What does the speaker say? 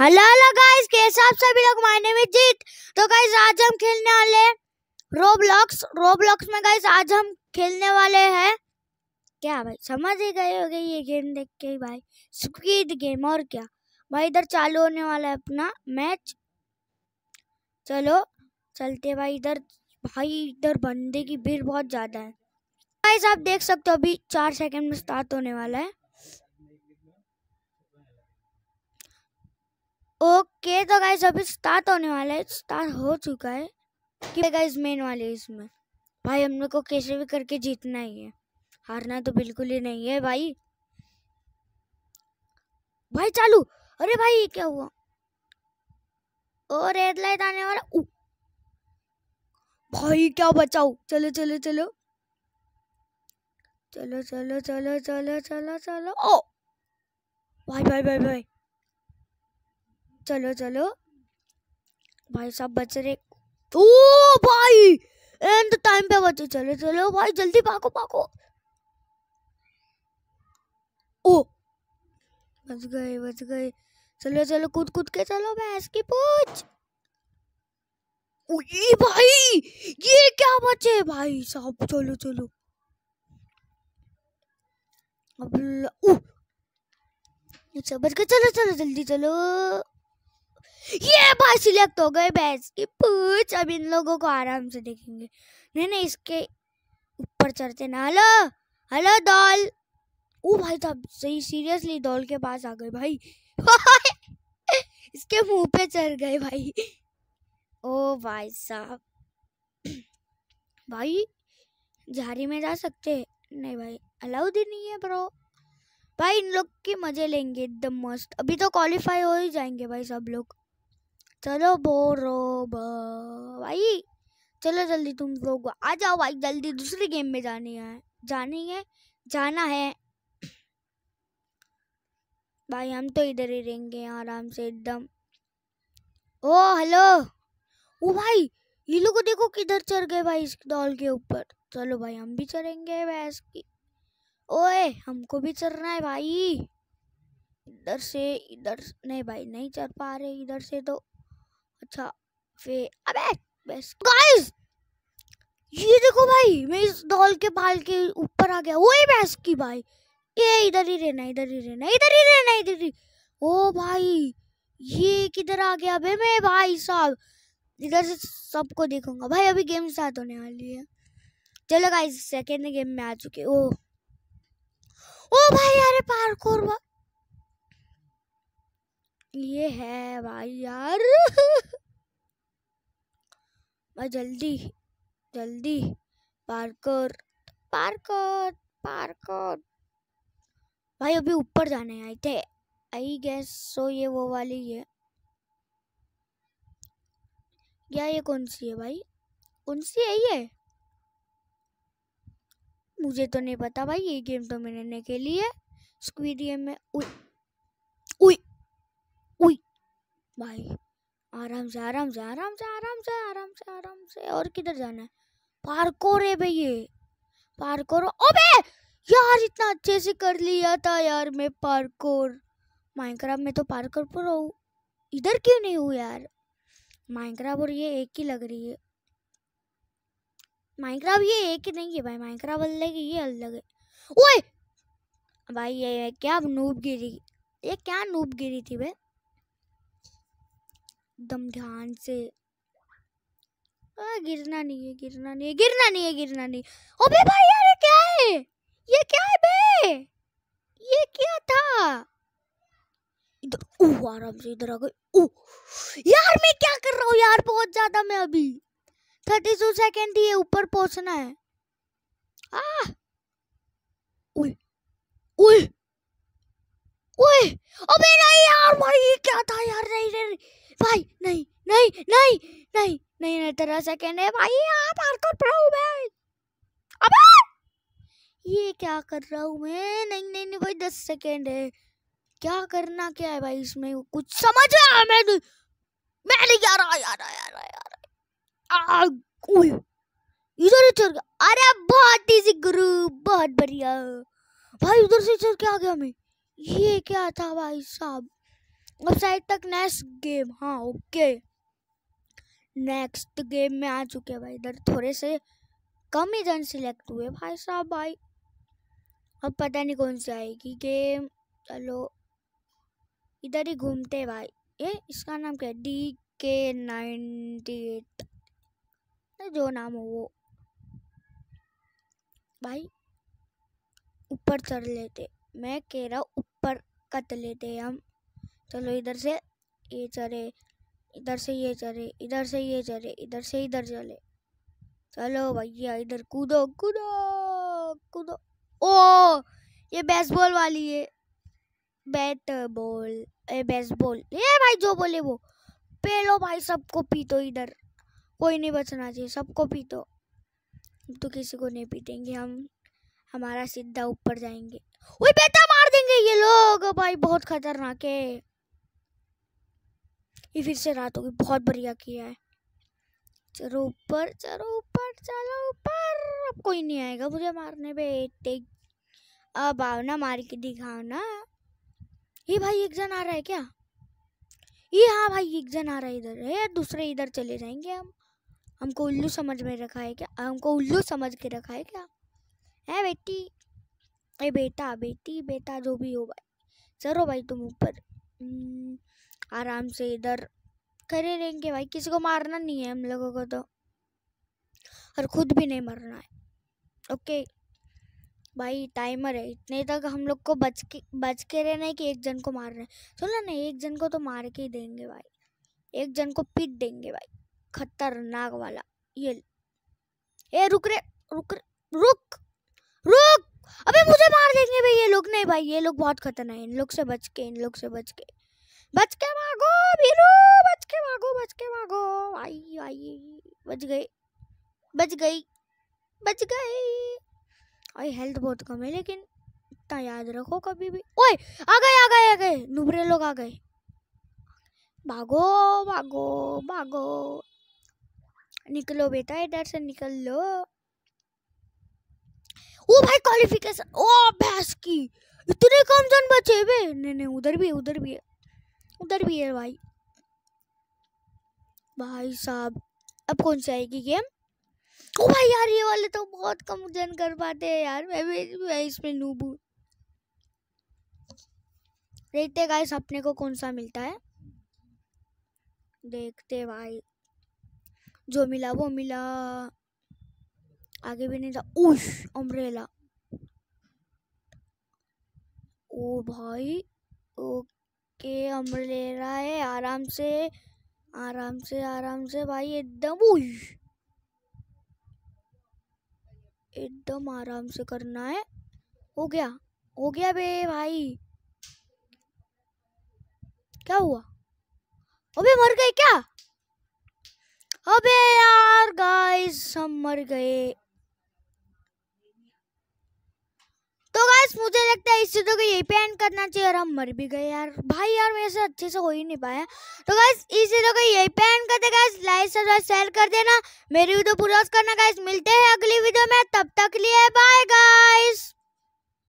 Hello hello guys कैसे आप सभी लोग मायने में जीत तो गाइस आज हम खेलने वाले रोब्लॉक्स रोब्लॉक्स में गाइस आज हम खेलने वाले हैं क्या भाई समझ ही गए हो ये गेम देख के ही भाई स्क्वीड गेम और क्या भाई इधर चालू होने वाला है अपना मैच चलो चलते भाई इधर भाई इधर बंदे की भीड़ बहुत ज़्यादा है गाइस आप देख सकते हो अभी चार सेकेंड में स्टार्ट होने वाला है ओके तो गाइज अभी स्टार्ट होने वाला है स्टार्ट हो चुका है कि गाइज मेन वाले इसमें भाई हम लोग को कैसे भी करके जीतना ही है हारना तो बिल्कुल ही नहीं है भाई भाई चालू अरे भाई ये क्या हुआ ओ रेड लाइट आने वाला उ भाई क्या बचाओ चलो चलो चलो चलो चलो चलो चलो चलो चलो ओ भाई भाई भाई, भाई। चलो चलो भाई सब बच रहे ओ भाई एंड टाइम पे बचे चलो चलो भाई जल्दी भागो भागो ओ बच गए बच गए चलो चलो कूद कूद के चलो भैंस की पूछ ये भाई ये क्या बचे भाई साहब चलो चलो अब ओ अच्छा बच गए चलो चलो जल्दी चलो ये बात सिलेक्ट हो गए बैस की पूछ अब इन लोगों को आराम से देखेंगे नहीं नहीं इसके ऊपर चढ़ते ना हेलो हेलो दौल ओ भाई तब सही सीरियसली दौल के पास आ गए भाई इसके मुंह पे चढ़ गए भाई ओ भाई साहब भाई झाड़ी में जा सकते हैं नहीं भाई अलाउड ही नहीं है ब्रो भाई इन लोग के मजे लेंगे एकदम मस्त अभी तो क्वालिफाई हो ही जाएंगे भाई सब लोग चलो बोरो भाई चलो जल्दी तुम लोग आ जाओ भाई जल्दी दूसरी गेम में जानी है जानी है जाना है भाई हम तो इधर ही रहेंगे आराम से एकदम ओ हेलो ओ भाई ये लोग देखो किधर चढ़ गए भाई इस दौल के ऊपर चलो भाई हम भी चढ़ेंगे भैंस की ओए हमको भी चढ़ना है भाई इधर से इधर नहीं भाई नहीं चढ़ पा रहे इधर से तो अच्छा फिर अबे गाइस ये देखो भाई मैं इस डॉल के बाल के ऊपर आ गया वही बैस की भाई ये इधर ही रहना इधर ही रहना इधर ही रहना इधर ही ओ भाई ये किधर आ गया अबे मैं भाई साहब इधर से सबको देखूंगा भाई अभी गेम स्टार्ट होने वाली है चलो गाइस सेकेंड गेम में आ चुके ओ ओ भाई अरे पार्कोर लिए है भाई यार भाई जल्दी जल्दी पार्कर पार्कर पार्कर भाई अभी ऊपर जाने आए थे आई गैस सो ये वो वाली है क्या ये कौन सी है भाई कौन सी है ये मुझे तो नहीं पता भाई ये गेम तो मैंने नहीं खेली है स्क्वीडियम में उई उई उई भाई आराम से आराम से आराम से आराम से आराम से आराम से और किधर जाना है पार्कोर है भाई ये पार्कोर अबे यार इतना अच्छे से कर लिया था यार मैं पार्कोर माइनक्राफ्ट में तो पार्कोर पर हूँ इधर क्यों नहीं हूँ यार माइनक्राफ्ट और ये एक ही लग रही है माइनक्राफ्ट ये एक ही नहीं है भाई माइनक्राफ्ट अलग है ये अलग है ओए भाई ये क्या नूब गिरी ये क्या नूब गिरी थी भाई एकदम ध्यान से आ, गिरना नहीं है गिरना नहीं है गिरना नहीं है गिरना नहीं अबे भाई यार ये क्या है ये क्या है बे ये क्या था इधर ओ आराम से इधर आ गए ओ यार मैं क्या कर रहा हूँ यार बहुत ज्यादा मैं अभी थर्टी टू सेकेंड दिए ऊपर पहुंचना है आ ओए ओए ओए अबे नहीं यार भाई क्या था यार नहीं, नहीं, नहीं। भाई नहीं नहीं नहीं नहीं नहीं नहीं तेरा सेकेंड है भाई आप हार्डकोर प्रो मैं अबे ये क्या कर रहा हूँ मैं नहीं नहीं नहीं भाई दस सेकेंड है क्या करना क्या है भाई इसमें कुछ समझ आया मैं नहीं मैं नहीं यार यार यार यार इधर चल गया अरे बहुत इजी गुरु बहुत बढ़िया भाई उधर से चल के आ गया मैं ये क्या था भाई साहब अब साइड तक नेक्स्ट गेम हाँ ओके नेक्स्ट गेम में आ चुके हैं भाई इधर थोड़े से कम ही जन सिलेक्ट हुए भाई साहब भाई अब पता नहीं कौन सी आएगी गेम चलो इधर ही घूमते भाई ये इसका नाम क्या है डी के नाइनटी एट जो नाम हो वो भाई ऊपर चढ़ लेते मैं कह रहा ऊपर कट लेते हम चलो इधर से ये चले इधर से ये चले इधर से ये चले इधर से इधर चले चलो भैया इधर कूदो कूदो कूदो ओ ये बेसबॉल वाली है बैट बॉल ए बेसबॉल ये भाई जो बोले वो पेलो भाई सबको पीतो इधर कोई नहीं बचना चाहिए सबको पीतो तो किसी को नहीं पीटेंगे हम हमारा सीधा ऊपर जाएंगे वही बेटा मार देंगे ये लोग भाई बहुत खतरनाक है ये फिर से रात होगी बहुत बढ़िया किया है चलो ऊपर चलो ऊपर चलो ऊपर अब कोई नहीं आएगा मुझे मारने बेटे अब आओ ना मार के दिखाओ ना ये भाई एक जन आ रहा है क्या ये हाँ भाई एक जन आ रहा है इधर है दूसरे इधर चले जाएंगे हम हमको उल्लू समझ में रखा है क्या हमको उल्लू समझ के रखा है क्या है बेटी अरे बेटा बेटी बेटा जो भी हो भाई चलो भाई तुम ऊपर हम्म, आराम से इधर करे रहेंगे भाई किसी को मारना नहीं है हम लोगों को तो और खुद भी नहीं मरना है ओके भाई टाइमर है इतने तक हम लोग को बच के बच के रहना है कि एक जन को मार रहे हैं सुना ना एक जन को तो मार के ही देंगे भाई एक जन को पीट देंगे भाई खतरनाक वाला ये ए रुक रे रुक रे, रुक रुक अबे मुझे मार देंगे भाई ये लोग नहीं भाई ये लोग बहुत खतरनाक है इन लोग से बच के इन लोग से बच के बच के भागो भीरू बच के भागो बच के भागो आई आई बच गए बच गई बच गई आई हेल्थ बहुत कम है लेकिन इतना याद रखो कभी भी ओए आ गए आ गए आ गए नुबरे लोग आ गए भागो भागो भागो निकलो बेटा इधर से निकल लो ओ भाई क्वालिफिकेशन ओ भैंस की इतने कम जन बचे बे नहीं नहीं उधर भी उधर भी है उधर भी है भाई भाई साहब अब कौन सी आएगी गेम ओ भाई यार ये वाले तो बहुत कम जन कर पाते हैं यार मैं भी मैं इसमें नूब हूँ देखते गाइस अपने को कौन सा मिलता है देखते भाई जो मिला वो मिला आगे भी नहीं था उश अम्ब्रेला ओ भाई ओके के हमर ले रहा है आराम से आराम से आराम से भाई एकदम एकदम आराम से करना है हो गया हो गया बे भाई क्या हुआ अबे मर गए क्या अबे यार गाइस हम मर गए बस मुझे लगता है इस वीडियो को यही पे एंड करना चाहिए और हम मर भी गए यार भाई यार मेरे से अच्छे से हो ही नहीं पाया तो गैस इस वीडियो को यही पे एंड करते गैस लाइक सब्सक्राइब शेयर कर देना मेरी वीडियो पूरा करना गैस मिलते हैं अगली वीडियो में तब तक लिए बाय गाइस